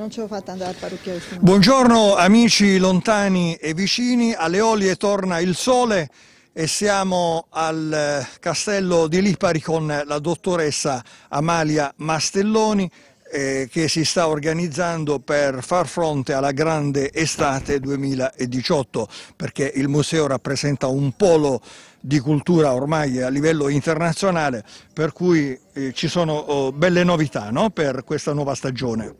Non ce l'ho fatta andare al parrucchiere. Buongiorno amici lontani e vicini, alle olie torna il sole e siamo al eh, castello di Lipari con la dottoressa Amalia Mastelloni eh, che si sta organizzando per far fronte alla grande estate 2018 perché il museo rappresenta un polo di cultura ormai a livello internazionale, per cui eh, ci sono oh, belle novità no? per questa nuova stagione.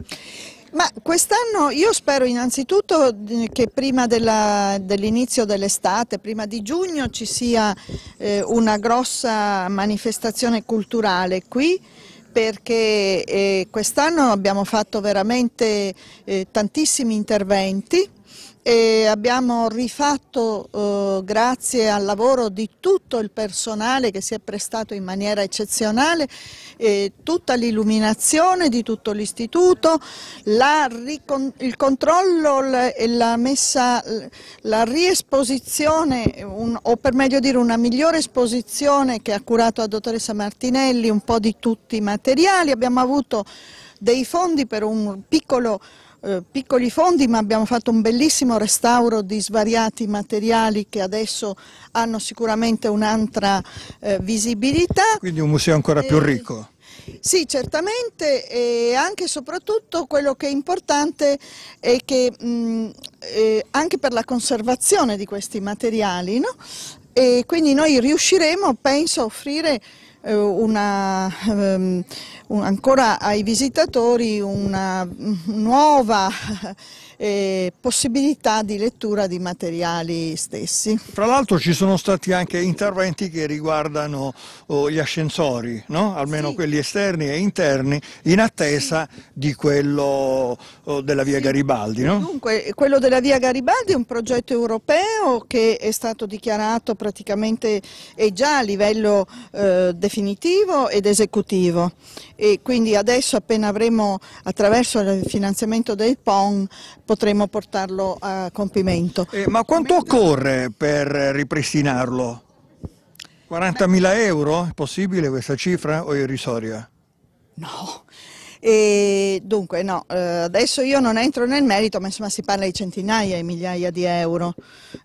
Ma quest'anno io spero innanzitutto eh, che prima dell'inizio dell dell'estate, prima di giugno, ci sia eh, una grossa manifestazione culturale qui perché eh, quest'anno abbiamo fatto veramente eh, tantissimi interventi e abbiamo rifatto eh, grazie al lavoro di tutto il personale che si è prestato in maniera eccezionale eh, tutta l'illuminazione di tutto l'istituto, il controllo e la messa, la riesposizione un, o per meglio dire una migliore esposizione che ha curato la dottoressa Martinelli un po' di tutti i materiali, abbiamo avuto dei fondi per un piccolo eh, piccoli fondi ma abbiamo fatto un bellissimo restauro di svariati materiali che adesso hanno sicuramente un'altra eh, visibilità. Quindi un museo ancora più ricco. Sì, certamente e anche e soprattutto quello che è importante è che mh, eh, anche per la conservazione di questi materiali, no? e quindi noi riusciremo, penso, a offrire eh, una, um, ancora ai visitatori una nuova e possibilità di lettura di materiali stessi. Fra l'altro ci sono stati anche interventi che riguardano oh, gli ascensori, no? almeno sì. quelli esterni e interni, in attesa sì. di quello oh, della via sì. Garibaldi. No? Dunque, quello della via Garibaldi è un progetto europeo che è stato dichiarato praticamente è già a livello eh, definitivo ed esecutivo e quindi adesso appena avremo attraverso il finanziamento del PON potremo portarlo a compimento. Eh, ma quanto occorre per ripristinarlo? 40.000 euro? È possibile questa cifra o è irrisoria? No, e dunque, no, eh, adesso io non entro nel merito, ma insomma si parla di centinaia e migliaia di euro,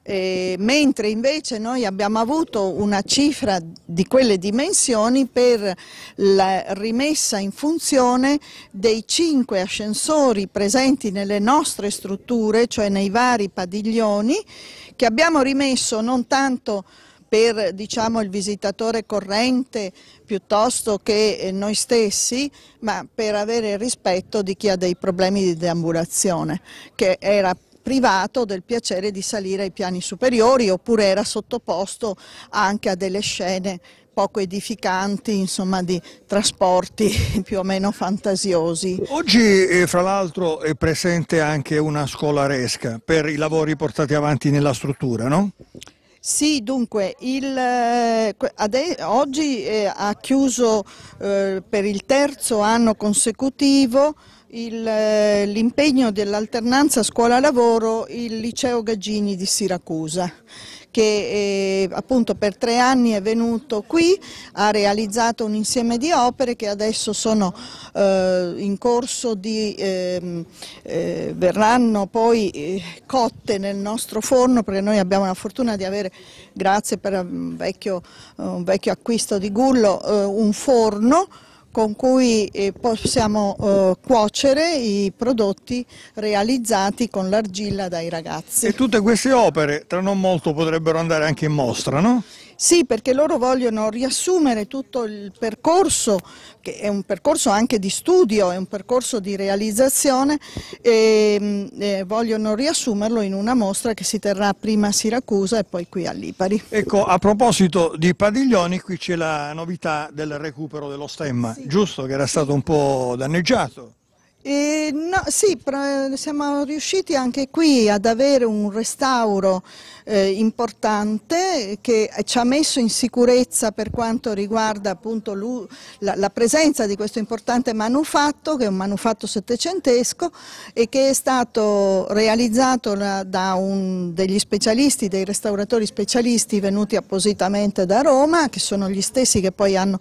e, mentre invece noi abbiamo avuto una cifra di quelle dimensioni per la rimessa in funzione dei cinque ascensori presenti nelle nostre strutture, cioè nei vari padiglioni, che abbiamo rimesso non tanto per diciamo, il visitatore corrente piuttosto che eh, noi stessi, ma per avere il rispetto di chi ha dei problemi di deambulazione, che era privato del piacere di salire ai piani superiori oppure era sottoposto anche a delle scene poco edificanti, insomma di trasporti più o meno fantasiosi. Oggi eh, fra l'altro è presente anche una scolaresca per i lavori portati avanti nella struttura, no? Sì, dunque, il, eh, oggi eh, ha chiuso eh, per il terzo anno consecutivo eh, l'impegno dell'alternanza scuola-lavoro il liceo Gaggini di Siracusa che eh, appunto per tre anni è venuto qui, ha realizzato un insieme di opere che adesso sono eh, in corso di, ehm, eh, verranno poi eh, cotte nel nostro forno perché noi abbiamo la fortuna di avere, grazie per un vecchio, un vecchio acquisto di Gullo, eh, un forno con cui eh, possiamo eh, cuocere i prodotti realizzati con l'argilla dai ragazzi. E tutte queste opere tra non molto potrebbero andare anche in mostra, no? Sì, perché loro vogliono riassumere tutto il percorso, che è un percorso anche di studio, è un percorso di realizzazione, e, mm, e vogliono riassumerlo in una mostra che si terrà prima a Siracusa e poi qui a Lipari. Ecco, a proposito di padiglioni, qui c'è la novità del recupero dello stemma, sì. giusto? Che era stato un po' danneggiato. E no, sì, siamo riusciti anche qui ad avere un restauro eh, importante che ci ha messo in sicurezza per quanto riguarda appunto la, la, presenza di questo importante manufatto, che è un manufatto settecentesco e che è stato realizzato da, da un, degli specialisti, dei restauratori specialisti venuti appositamente da Roma, che sono gli stessi che poi hanno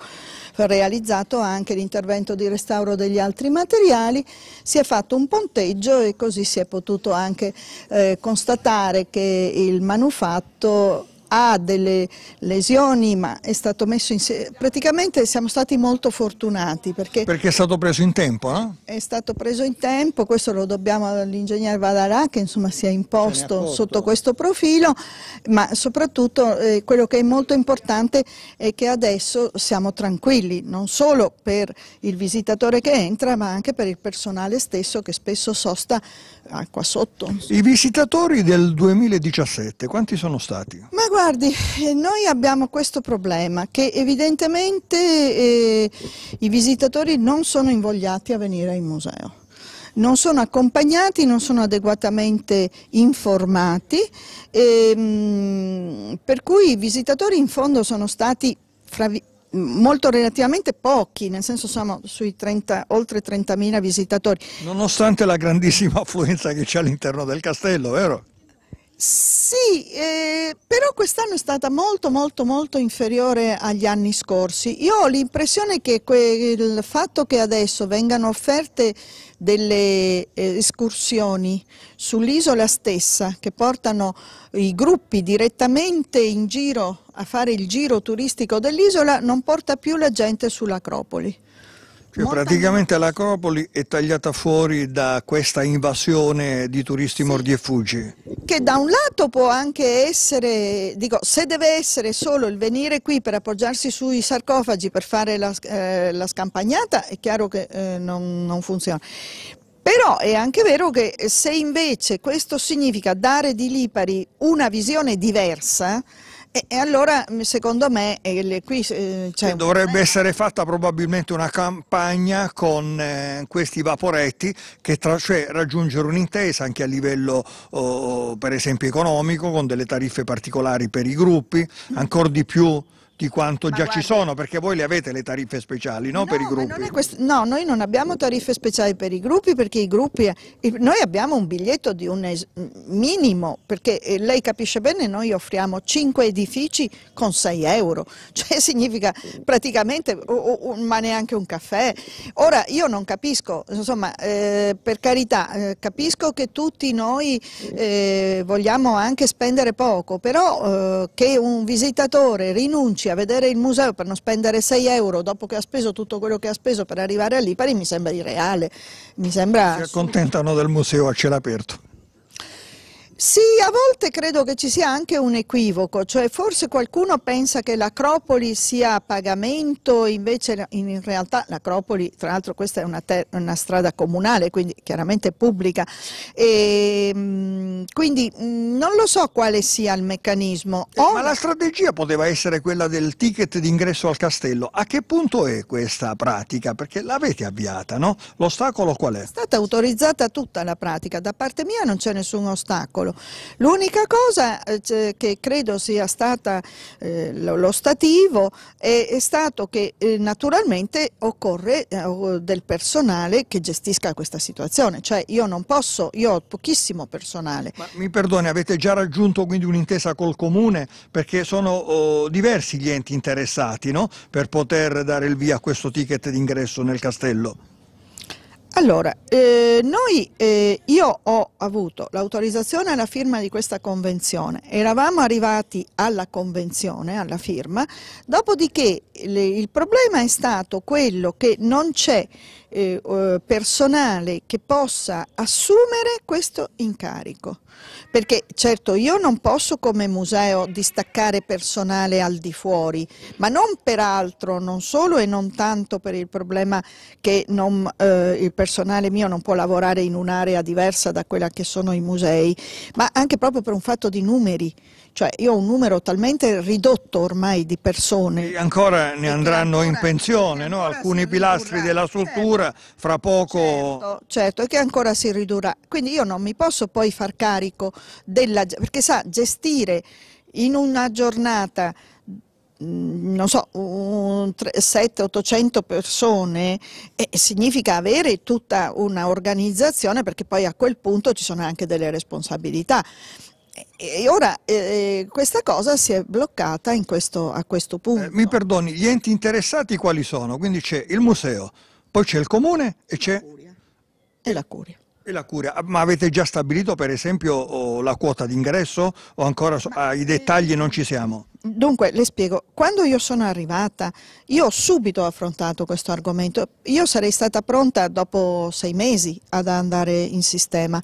realizzato anche l'intervento di restauro degli altri materiali, si è fatto un ponteggio e così si è potuto anche eh, constatare che il manufatto ha delle lesioni ma è stato messo in... praticamente siamo stati molto fortunati perché... Perché è stato preso in tempo, no? Eh? È stato preso in tempo, questo lo dobbiamo all'ingegnere Vadarà che insomma si è imposto sotto questo profilo ma soprattutto eh, quello che è molto importante è che adesso siamo tranquilli non solo per il visitatore che entra ma anche per il personale stesso che spesso sosta acqua sotto. I visitatori del 2017 quanti sono stati? Ma guardi, eh, noi abbiamo questo problema che evidentemente eh, i visitatori non sono invogliati a venire in museo non sono accompagnati, non sono adeguatamente informati, e, ehm, mh, per cui i visitatori in fondo sono stati, fra, molto relativamente pochi, nel senso siamo sui 30, oltre 30.000 visitatori. Nonostante la grandissima affluenza che c'è all'interno del castello, vero? Sì, eh, però quest'anno è stata molto molto molto inferiore agli anni scorsi. Io ho l'impressione che il fatto che adesso vengano offerte delle eh, escursioni sull'isola stessa che portano i gruppi direttamente in giro a fare il giro turistico dell'isola non porta più la gente sull'Acropoli. Cioè praticamente l'Acropoli è tagliata fuori da questa invasione di turisti sì. mordi e fuggi. Che da un lato può anche essere, dico, se deve essere solo il venire qui per appoggiarsi sui sarcofagi per fare la, eh, la scampagnata, è chiaro che eh, non, non funziona. Però è anche vero che se invece questo significa dare di Lipari una visione diversa, e, e allora mm, secondo me qui eh, c'è... Dovrebbe un... essere fatta probabilmente una campagna con eh, questi vaporetti che tra, cioè, raggiungere un'intesa anche a livello oh, per esempio economico con delle tariffe particolari per i gruppi, mm. ancora di più di quanto già guarda, ci sono, perché voi le avete le tariffe speciali, no, no per i gruppi? Quest... No, noi non abbiamo tariffe speciali per i gruppi, perché i gruppi, eh, noi abbiamo un biglietto di un es... minimo, perché eh, lei capisce bene, noi offriamo 5 edifici con 6 euro, cioè significa praticamente, ma neanche un caffè. Ora, io non capisco, insomma, eh, per carità, eh, capisco che tutti noi eh, vogliamo anche spendere poco, però eh, che un visitatore rinunci a a vedere il museo per non spendere 6 euro dopo che ha speso tutto quello che ha speso per arrivare a Lipari mi sembra irreale. Mi sembra... Si accontentano del museo a cielo aperto. Sì, a volte credo che ci sia anche un equivoco, cioè forse qualcuno pensa che l'Acropoli sia a pagamento, invece in realtà l'Acropoli, tra l'altro questa è una, una, strada comunale, quindi chiaramente pubblica, e, ehm, quindi mm, non lo so quale sia il meccanismo. Eh, ma la strategia poteva essere quella del ticket d'ingresso al castello, a che punto è questa pratica? Perché l'avete avviata, no? L'ostacolo qual è? È stata autorizzata tutta la pratica, da parte mia non c'è nessun ostacolo. L'unica cosa eh, che credo sia stata eh, lo stativo è, stato che eh, naturalmente occorre del personale che gestisca questa situazione, cioè io non posso, io ho pochissimo personale. Ma mi perdoni, avete già raggiunto quindi un'intesa col Comune perché sono oh, diversi gli enti interessati no? per poter dare il via a questo ticket d'ingresso nel castello? Allora, eh, noi, eh, io ho avuto l'autorizzazione alla firma di questa convenzione, eravamo arrivati alla convenzione, alla firma, dopodiché le, il problema è stato quello che non c'è eh, eh, personale che possa assumere questo incarico. Perché certo io non posso come museo distaccare personale al di fuori, ma non peraltro, non solo e non tanto per il problema che non, eh, il personale mio non può lavorare in un'area diversa da quella che sono i musei, ma anche proprio per un fatto di numeri. Cioè io ho un numero talmente ridotto ormai di persone. E ancora ne andranno ancora, in pensione, no? alcuni pilastri della certo, struttura certo, fra poco... Certo, certo, e che ancora si ridurrà. Quindi io non mi posso poi far carico della... perché sa, gestire in una giornata mhmm, non so, 700-800 persone eh, significa avere tutta una organizzazione perché poi a quel punto ci sono anche delle responsabilità e ora eh, eh, questa cosa si è bloccata questo, a questo eh, punto. Eh, mi perdoni, gli enti interessati quali sono? Quindi c'è il museo, poi c'è il comune e c'è... E la curia. E la curia. Ah, ma avete già stabilito per esempio la quota d'ingresso o ancora so... ai dettagli non ci siamo? Dunque, le spiego, quando io sono arrivata, io ho subito affrontato questo argomento, io sarei stata pronta dopo sei mesi ad andare in sistema.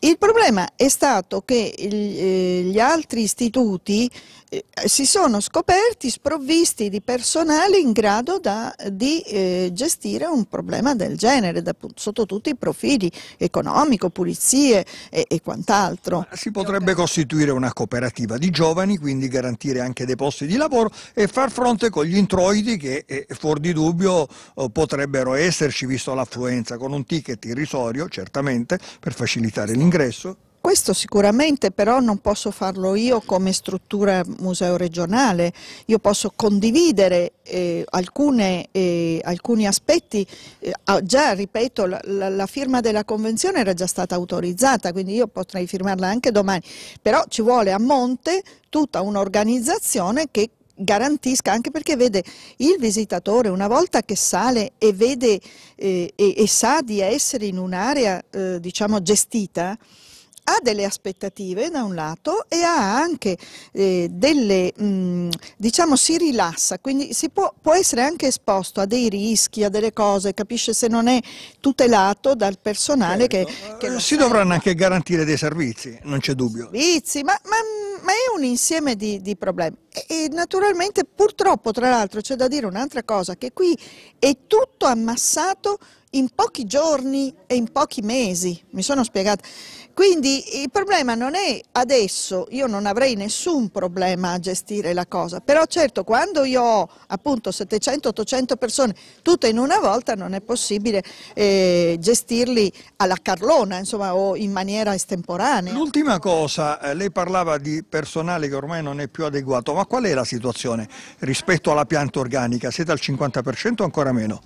Il problema è stato che eh, gli altri istituti eh, si sono scoperti sprovvisti di personale in grado da, di eh, gestire un problema del genere, da, sotto tutti i profili, economico, pulizie e, e quant'altro. Si potrebbe costituire una cooperativa di giovani, quindi garantire anche anche dei posti di lavoro e far fronte con gli introiti che eh, fuori di dubbio eh, potrebbero esserci visto l'affluenza con un ticket irrisorio certamente per facilitare l'ingresso questo sicuramente però non posso farlo io come struttura museo regionale, io posso condividere eh, alcune, eh, alcuni aspetti, eh, già ripeto la, la, la, firma della convenzione era già stata autorizzata, quindi io potrei firmarla anche domani, però ci vuole a monte tutta un'organizzazione che garantisca anche perché vede il visitatore una volta che sale e vede eh, e, e, sa di essere in un'area eh, diciamo gestita ha delle aspettative da un lato e ha anche eh, delle, mh, mm, diciamo, si rilassa, quindi si può, può, essere anche esposto a dei rischi, a delle cose, capisce se non è tutelato dal personale certo. che, che eh, Si dovranno anche garantire dei servizi, non c'è dubbio. Servizi, ma, ma, ma, è un insieme di, di problemi. E, e naturalmente purtroppo tra l'altro c'è da dire un'altra cosa, che qui è tutto ammassato in pochi giorni e in pochi mesi, mi sono spiegata. Quindi il problema non è adesso, io non avrei nessun problema a gestire la cosa, però certo quando io ho appunto 700-800 persone tutte in una volta non è possibile eh, gestirli alla carlona, insomma, o in maniera estemporanea. L'ultima cosa, eh, lei parlava di personale che ormai non è più adeguato, ma qual è la situazione rispetto alla pianta organica? Siete al 50% o ancora meno?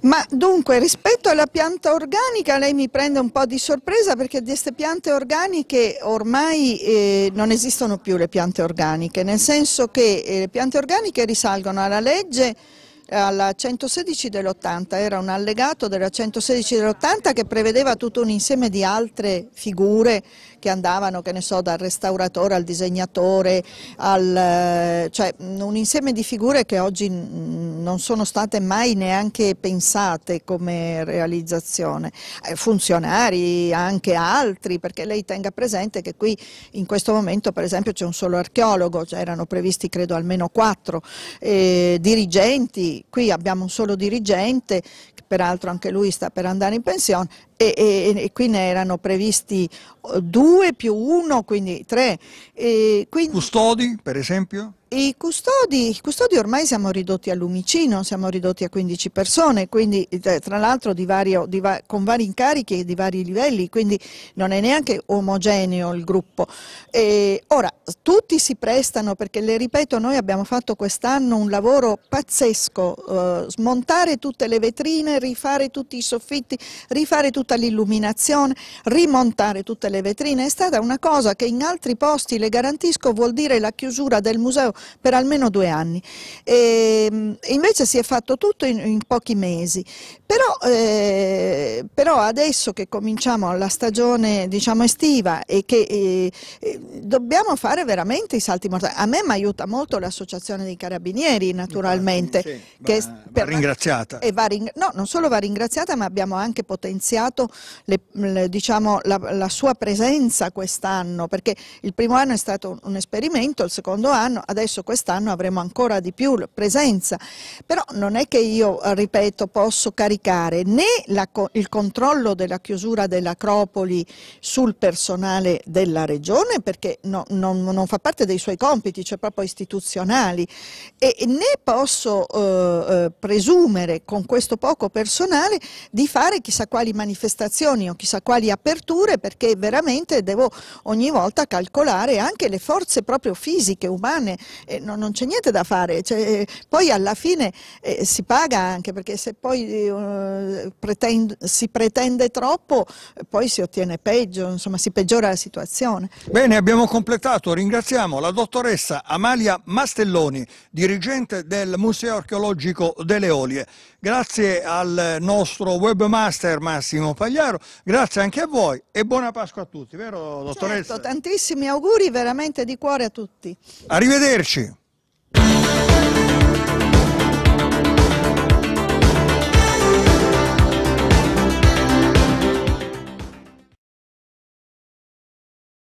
Ma dunque, rispetto alla pianta organica, lei mi prende un po' di sorpresa perché di queste piante organiche ormai eh, non esistono più le piante organiche, nel senso che eh, le piante organiche risalgono alla legge eh, alla 116 dell'80, era un allegato della 116 dell'80 che prevedeva tutto un insieme di altre figure che andavano, che ne so, dal restauratore al disegnatore, al, eh, cioè mm, un insieme di figure che oggi mm, non sono state mai neanche pensate come realizzazione. Eh, funzionari, anche altri, perché lei tenga presente che qui in questo momento per esempio c'è un solo archeologo, cioè erano previsti credo almeno quattro eh, dirigenti, qui abbiamo un solo dirigente, peraltro anche lui sta per andare in pensione e, e, e, qui ne erano previsti eh, due più uno, quindi tre. E quindi... Custodi, per esempio? I custodi, I custodi, ormai siamo ridotti al lumicino, siamo ridotti a 15 persone, quindi eh, tra l'altro va, con vari incarichi e di vari livelli, quindi non è neanche omogeneo il gruppo. E, ora, tutti si prestano perché, le ripeto, noi abbiamo fatto quest'anno un lavoro pazzesco, eh, smontare tutte le vetrine, rifare tutti i soffitti, rifare tutta l'illuminazione, rimontare tutte le vetrine, è stata una cosa che in altri posti, le garantisco, vuol dire la chiusura del museo per almeno due anni. Ehm, e, invece si è fatto tutto in, in pochi mesi, però, eh, però, adesso che cominciamo la stagione diciamo, estiva e che eh, eh dobbiamo fare veramente i salti mortali, a me mi aiuta molto l'associazione dei carabinieri naturalmente, sì, che va, va per, ringraziata. Va ring, no, non solo va ringraziata ma abbiamo anche potenziato le, le, diciamo, la, la sua presenza quest'anno perché il primo anno è stato un esperimento, il secondo anno adesso adesso quest'anno avremo ancora di più presenza, però non è che io, eh, ripeto, posso caricare né la, il controllo della chiusura dell'Acropoli sul personale della regione, perché no, non, non, fa parte dei suoi compiti, cioè proprio istituzionali, e né posso eh, eh, presumere con questo poco personale di fare chissà quali manifestazioni o chissà quali aperture, perché veramente devo ogni volta calcolare anche le forze proprio fisiche, umane eh, no, non c'è niente da fare, cioè, eh, poi alla fine eh, si paga anche perché se poi eh, pretend si pretende troppo eh, poi si ottiene peggio, insomma si peggiora la situazione. Bene, abbiamo completato, ringraziamo la dottoressa Amalia Mastelloni, dirigente del Museo Archeologico delle Olie. Grazie al nostro webmaster Massimo Pagliaro, grazie anche a voi e buona Pasqua a tutti, vero dottoressa? Certo, tantissimi auguri veramente di cuore a tutti. Arrivederci. She.